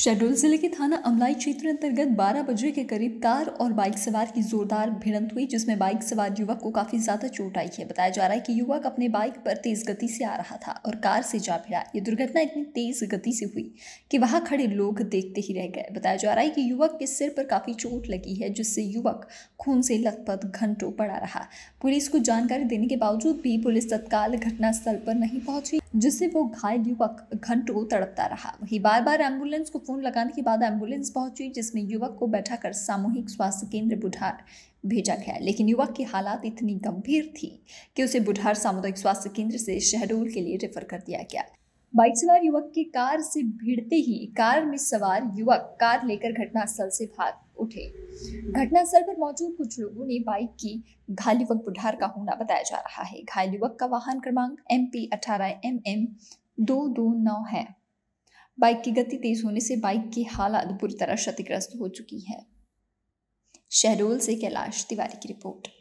शहडोल जिले के थाना अमलाई क्षेत्र अंतर्गत 12 बजे के करीब कार और बाइक सवार की जोरदार भिड़ंत हुई जिसमें बाइक सवार युवक को काफी ज्यादा चोट आई है बताया जा रहा है कि युवक अपने बाइक पर तेज गति से आ रहा था और कार से जा भिड़ा ये दुर्घटना इतनी तेज गति से हुई कि वहां खड़े लोग देखते ही रह गए बताया जा रहा है कि युवक के सिर पर काफी चोट लगी है जिससे युवक खून से लथपथ घंटों पड़ा रहा पुलिस को जानकारी देने के बावजूद भी पुलिस तत्काल घटनास्थल पर नहीं पहुंची जिससे वो घायल युवक घंटों तड़पता रहा वहीं बार बार एम्बुलेंस को फ़ोन लगाने के बाद एम्बुलेंस पहुंची जिसमें युवक को बैठा कर सामूहिक स्वास्थ्य केंद्र बुढ़ार भेजा गया लेकिन युवक की हालात इतनी गंभीर थी कि उसे बुढ़ार सामुदायिक स्वास्थ्य केंद्र से शहडोल के लिए रेफर कर दिया गया बाइक सवार युवक की कार से भिड़ते ही कार में सवार युवक कार लेकर घटनास्थल से भाग उठे घटनास्थल पर मौजूद कुछ लोगों ने बाइक की घायल युवक बुढ़ार का होना बताया जा रहा है घायल युवक का वाहन क्रमांक एम पी अठारह एम एम दो दो नौ है बाइक की गति तेज होने से बाइक की हालत बुरी तरह क्षतिग्रस्त हो चुकी है शहडोल से कैलाश तिवारी की रिपोर्ट